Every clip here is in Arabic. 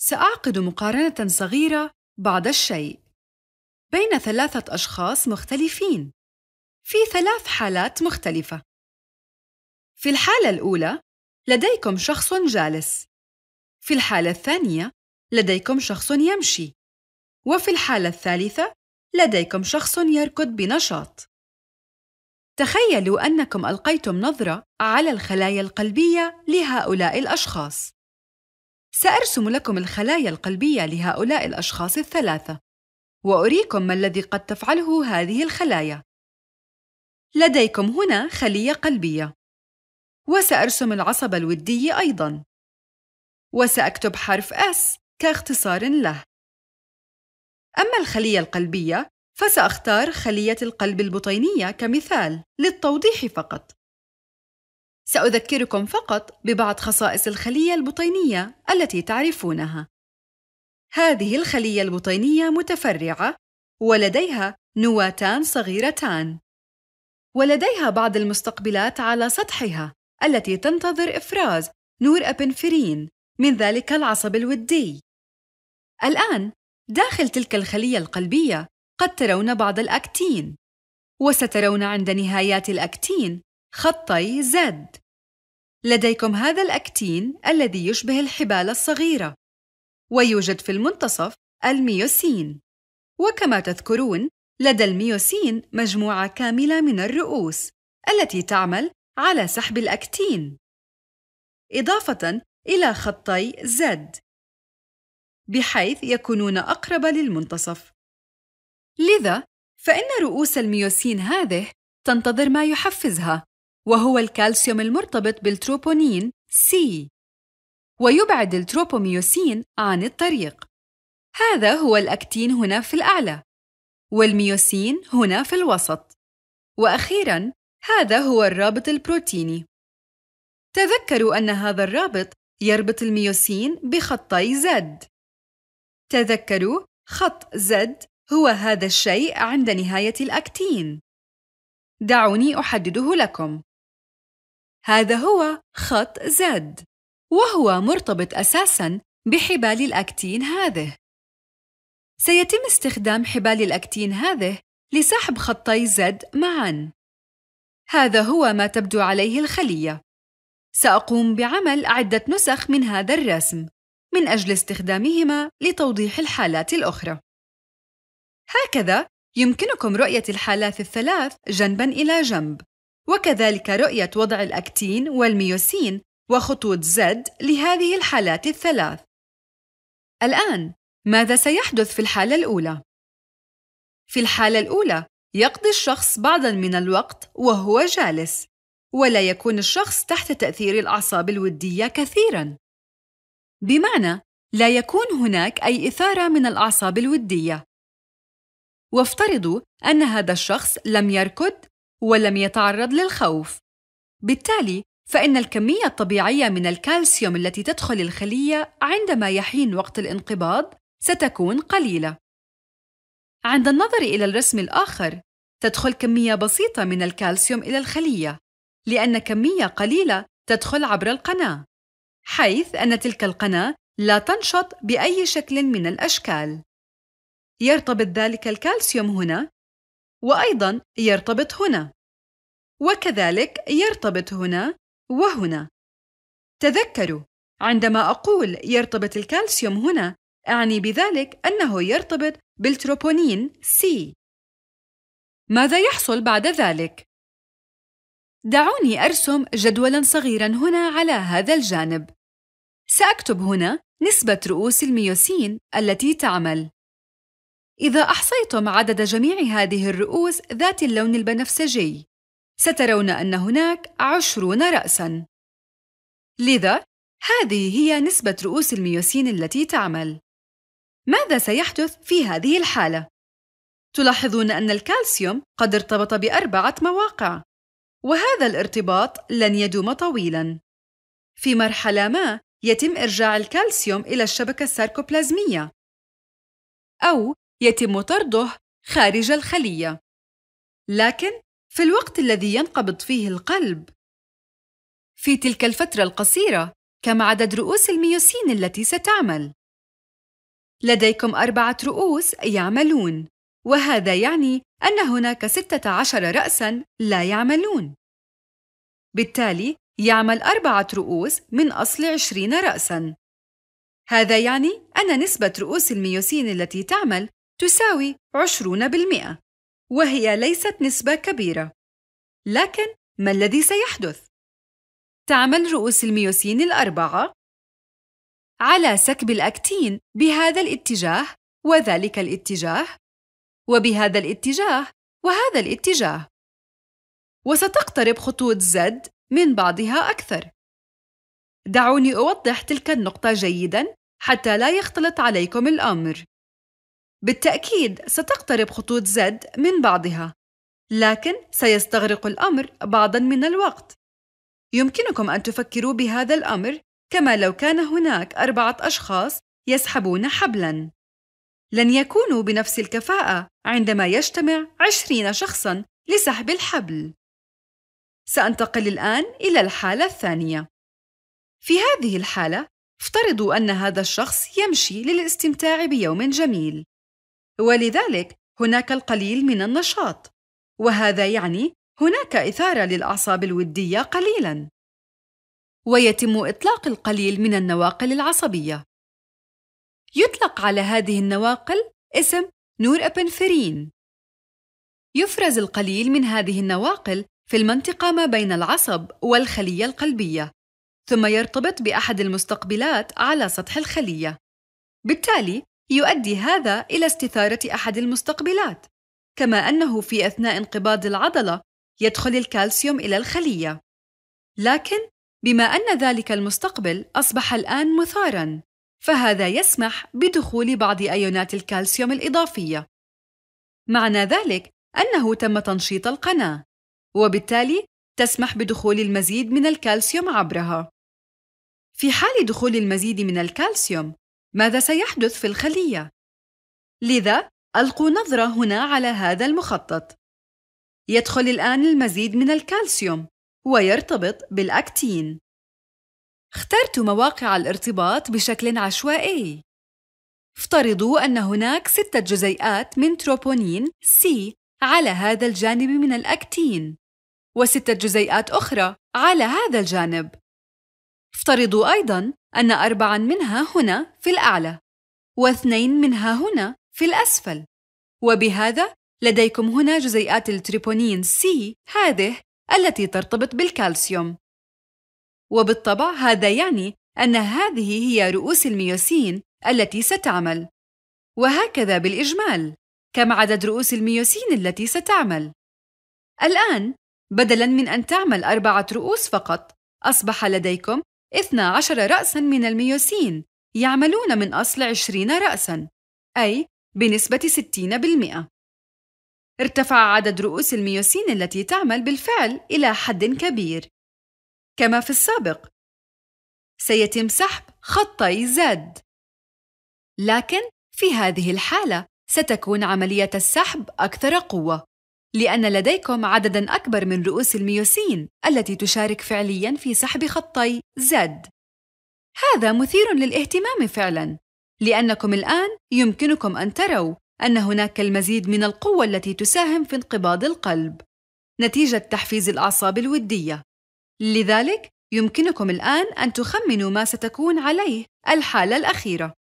سأعقد مقارنة صغيرة بعض الشيء بين ثلاثة أشخاص مختلفين في ثلاث حالات مختلفة. في الحالة الأولى لديكم شخص جالس. في الحالة الثانية لديكم شخص يمشي. وفي الحالة الثالثة لديكم شخص يركض بنشاط. تخيلوا أنكم ألقيتم نظرة على الخلايا القلبية لهؤلاء الأشخاص. سأرسم لكم الخلايا القلبية لهؤلاء الأشخاص الثلاثة، وأريكم ما الذي قد تفعله هذه الخلايا. لديكم هنا خلية قلبية، وسأرسم العصب الودي أيضًا، وسأكتب حرف S كاختصار له. أما الخلية القلبية فسأختار خلية القلب البطينية كمثال للتوضيح فقط. سأذكركم فقط ببعض خصائص الخلية البطينية التي تعرفونها. هذه الخلية البطينية متفرعة ولديها نواتان صغيرتان، ولديها بعض المستقبلات على سطحها التي تنتظر إفراز نور أبنفرين من ذلك العصب الودي. الآن داخل تلك الخلية القلبية قد ترون بعض الأكتين، وسترون عند نهايات الأكتين خطي زد لديكم هذا الأكتين الذي يشبه الحبال الصغيرة ويوجد في المنتصف الميوسين وكما تذكرون لدى الميوسين مجموعة كاملة من الرؤوس التي تعمل على سحب الأكتين إضافة إلى خطي Z بحيث يكونون أقرب للمنتصف لذا فإن رؤوس الميوسين هذه تنتظر ما يحفزها وهو الكالسيوم المرتبط بالتروبونين سي ويبعد التروبوميوسين عن الطريق هذا هو الأكتين هنا في الأعلى والميوسين هنا في الوسط وأخيراً هذا هو الرابط البروتيني تذكروا أن هذا الرابط يربط الميوسين بخطي زد تذكروا خط زد هو هذا الشيء عند نهاية الأكتين دعوني أحدده لكم هذا هو خط Z وهو مرتبط أساساً بحبال الأكتين هذه سيتم استخدام حبال الأكتين هذه لسحب خطي Z معاً هذا هو ما تبدو عليه الخلية سأقوم بعمل عدة نسخ من هذا الرسم من أجل استخدامهما لتوضيح الحالات الأخرى هكذا يمكنكم رؤية الحالات الثلاث جنباً إلى جنب وكذلك رؤية وضع الأكتين والميوسين وخطوط زد لهذه الحالات الثلاث. الآن، ماذا سيحدث في الحالة الأولى؟ في الحالة الأولى، يقضي الشخص بعضًا من الوقت وهو جالس، ولا يكون الشخص تحت تأثير الأعصاب الودية كثيرًا. بمعنى، لا يكون هناك أي إثارة من الأعصاب الودية. وافترضوا أن هذا الشخص لم يركض ولم يتعرض للخوف بالتالي فإن الكمية الطبيعية من الكالسيوم التي تدخل الخلية عندما يحين وقت الانقباض ستكون قليلة. عند النظر إلى الرسم الآخر، تدخل كمية بسيطة من الكالسيوم إلى الخلية، لأن كمية قليلة تدخل عبر القناة، حيث أن تلك القناة لا تنشط بأي شكل من الأشكال. يرتبط ذلك الكالسيوم هنا وأيضا يرتبط هنا وكذلك يرتبط هنا وهنا تذكروا عندما أقول يرتبط الكالسيوم هنا أعني بذلك أنه يرتبط بالتروبونين C ماذا يحصل بعد ذلك؟ دعوني أرسم جدولاً صغيراً هنا على هذا الجانب سأكتب هنا نسبة رؤوس الميوسين التي تعمل إذا أحصيتم عدد جميع هذه الرؤوس ذات اللون البنفسجي، سترون أن هناك عشرون رأسًا. لذا، هذه هي نسبة رؤوس الميوسين التي تعمل. ماذا سيحدث في هذه الحالة؟ تلاحظون أن الكالسيوم قد ارتبط بأربعة مواقع، وهذا الارتباط لن يدوم طويلاً. في مرحلة ما، يتم إرجاع الكالسيوم إلى الشبكة الساركوبلازمية، أو يتم طرده خارج الخلية لكن في الوقت الذي ينقبض فيه القلب في تلك الفترة القصيرة كم عدد رؤوس الميوسين التي ستعمل؟ لديكم أربعة رؤوس يعملون وهذا يعني أن هناك 16 رأساً لا يعملون بالتالي يعمل أربعة رؤوس من أصل 20 رأساً هذا يعني أن نسبة رؤوس الميوسين التي تعمل تساوي 20% وهي ليست نسبة كبيرة لكن ما الذي سيحدث؟ تعمل رؤوس الميوسين الأربعة على سكب الأكتين بهذا الاتجاه وذلك الاتجاه وبهذا الاتجاه وهذا الاتجاه وستقترب خطوط Z من بعضها أكثر دعوني أوضح تلك النقطة جيداً حتى لا يختلط عليكم الأمر بالتأكيد ستقترب خطوط زد من بعضها لكن سيستغرق الأمر بعضا من الوقت يمكنكم أن تفكروا بهذا الأمر كما لو كان هناك أربعة أشخاص يسحبون حبلاً لن يكونوا بنفس الكفاءة عندما يجتمع عشرين شخصاً لسحب الحبل سأنتقل الآن إلى الحالة الثانية في هذه الحالة افترضوا أن هذا الشخص يمشي للاستمتاع بيوم جميل ولذلك هناك القليل من النشاط وهذا يعني هناك إثارة للأعصاب الودية قليلاً ويتم إطلاق القليل من النواقل العصبية يطلق على هذه النواقل اسم نور أبنفرين يفرز القليل من هذه النواقل في المنطقة ما بين العصب والخلية القلبية ثم يرتبط بأحد المستقبلات على سطح الخلية بالتالي يؤدي هذا إلى استثارة أحد المستقبلات، كما أنه في أثناء انقباض العضلة يدخل الكالسيوم إلى الخلية. لكن بما أن ذلك المستقبل أصبح الآن مثارًا، فهذا يسمح بدخول بعض أيونات الكالسيوم الإضافية. معنى ذلك أنه تم تنشيط القناة، وبالتالي تسمح بدخول المزيد من الكالسيوم عبرها. في حال دخول المزيد من الكالسيوم، ماذا سيحدث في الخلية؟ لذا ألقوا نظرة هنا على هذا المخطط يدخل الآن المزيد من الكالسيوم ويرتبط بالأكتين اخترت مواقع الارتباط بشكل عشوائي افترضوا أن هناك ستة جزيئات من تروبونين C على هذا الجانب من الأكتين وستة جزيئات أخرى على هذا الجانب افترضوا أيضاً أن أربعا منها هنا في الأعلى واثنين منها هنا في الأسفل وبهذا لديكم هنا جزيئات التريبونين سي هذه التي ترتبط بالكالسيوم وبالطبع هذا يعني أن هذه هي رؤوس الميوسين التي ستعمل وهكذا بالإجمال كم عدد رؤوس الميوسين التي ستعمل الآن بدلاً من أن تعمل أربعة رؤوس فقط أصبح لديكم 12 رأساً من الميوسين يعملون من أصل 20 رأساً، أي بنسبة 60%. ارتفع عدد رؤوس الميوسين التي تعمل بالفعل إلى حد كبير. كما في السابق، سيتم سحب خطي زد. لكن في هذه الحالة ستكون عملية السحب أكثر قوة. لأن لديكم عدداً أكبر من رؤوس الميوسين التي تشارك فعلياً في سحب خطي Z. هذا مثير للاهتمام فعلاً، لأنكم الآن يمكنكم أن تروا أن هناك المزيد من القوة التي تساهم في انقباض القلب نتيجة تحفيز الأعصاب الودية. لذلك يمكنكم الآن أن تخمنوا ما ستكون عليه الحالة الأخيرة.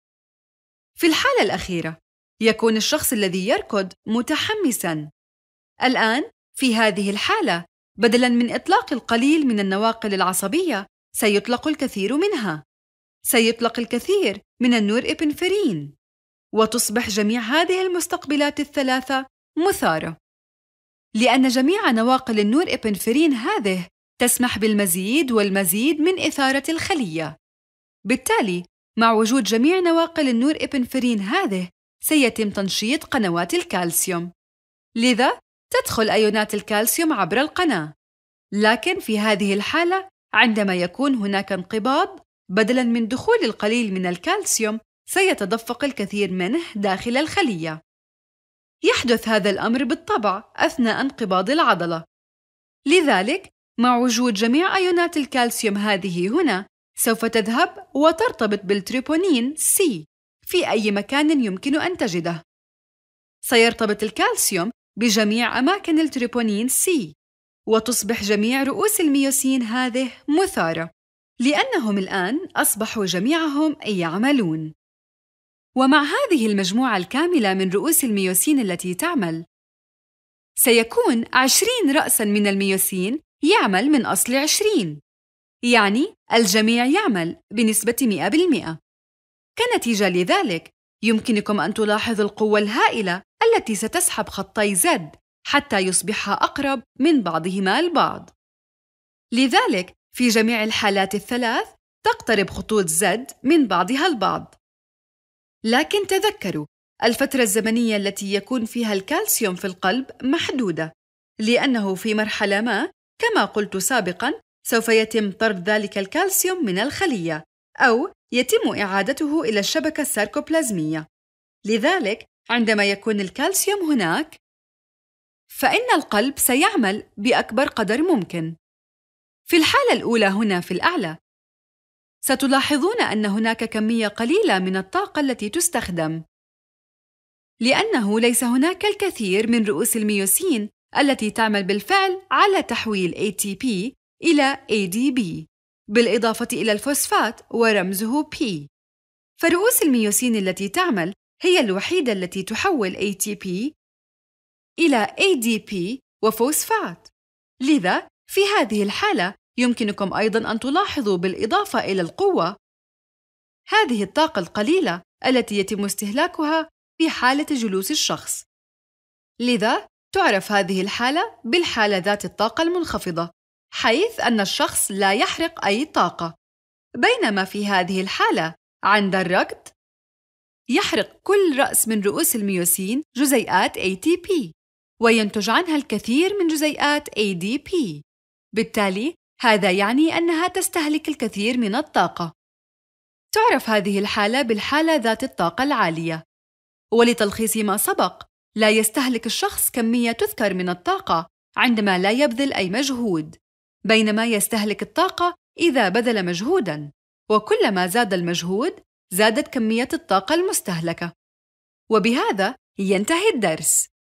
في الحالة الأخيرة، يكون الشخص الذي يركض متحمساً الآن في هذه الحالة بدلاً من إطلاق القليل من النواقل العصبية سيطلق الكثير منها سيطلق الكثير من النور إبنفرين وتصبح جميع هذه المستقبلات الثلاثة مثارة لأن جميع نواقل النور إبنفرين هذه تسمح بالمزيد والمزيد من إثارة الخلية بالتالي مع وجود جميع نواقل النور إبنفرين هذه سيتم تنشيط قنوات الكالسيوم لذا تدخل أيونات الكالسيوم عبر القناة، لكن في هذه الحالة عندما يكون هناك انقباض بدلاً من دخول القليل من الكالسيوم سيتدفق الكثير منه داخل الخلية. يحدث هذا الأمر بالطبع أثناء انقباض العضلة. لذلك مع وجود جميع أيونات الكالسيوم هذه هنا سوف تذهب وترتبط بالتريبونين C في أي مكان يمكن أن تجده. سيرتبط الكالسيوم بجميع أماكن التريبونين سي وتصبح جميع رؤوس الميوسين هذه مثارة لأنهم الآن أصبحوا جميعهم يعملون ومع هذه المجموعة الكاملة من رؤوس الميوسين التي تعمل سيكون عشرين رأساً من الميوسين يعمل من أصل عشرين يعني الجميع يعمل بنسبة 100% كنتيجة لذلك يمكنكم أن تلاحظوا القوة الهائلة التي ستسحب خطي زد حتى يصبحا أقرب من بعضهما البعض. لذلك في جميع الحالات الثلاث تقترب خطوط زد من بعضها البعض. لكن تذكروا الفترة الزمنية التي يكون فيها الكالسيوم في القلب محدودة، لأنه في مرحلة ما كما قلت سابقًا سوف يتم طرد ذلك الكالسيوم من الخلية أو يتم إعادته إلى الشبكة الساركوبلازمية لذلك عندما يكون الكالسيوم هناك فإن القلب سيعمل بأكبر قدر ممكن في الحالة الأولى هنا في الأعلى ستلاحظون أن هناك كمية قليلة من الطاقة التي تستخدم لأنه ليس هناك الكثير من رؤوس الميوسين التي تعمل بالفعل على تحويل ATP إلى ADB بالإضافة إلى الفوسفات ورمزه P فرؤوس الميوسين التي تعمل هي الوحيدة التي تحول ATP إلى ADP وفوسفات لذا في هذه الحالة يمكنكم أيضاً أن تلاحظوا بالإضافة إلى القوة هذه الطاقة القليلة التي يتم استهلاكها في حالة جلوس الشخص لذا تعرف هذه الحالة بالحالة ذات الطاقة المنخفضة حيث أن الشخص لا يحرق أي طاقة بينما في هذه الحالة عند الركض يحرق كل رأس من رؤوس الميوسين جزيئات ATP وينتج عنها الكثير من جزيئات ADP بالتالي هذا يعني أنها تستهلك الكثير من الطاقة تعرف هذه الحالة بالحالة ذات الطاقة العالية ولتلخيص ما سبق لا يستهلك الشخص كمية تذكر من الطاقة عندما لا يبذل أي مجهود بينما يستهلك الطاقة إذا بذل مجهودًا، وكلما زاد المجهود زادت كمية الطاقة المستهلكة. وبهذا ينتهي الدرس.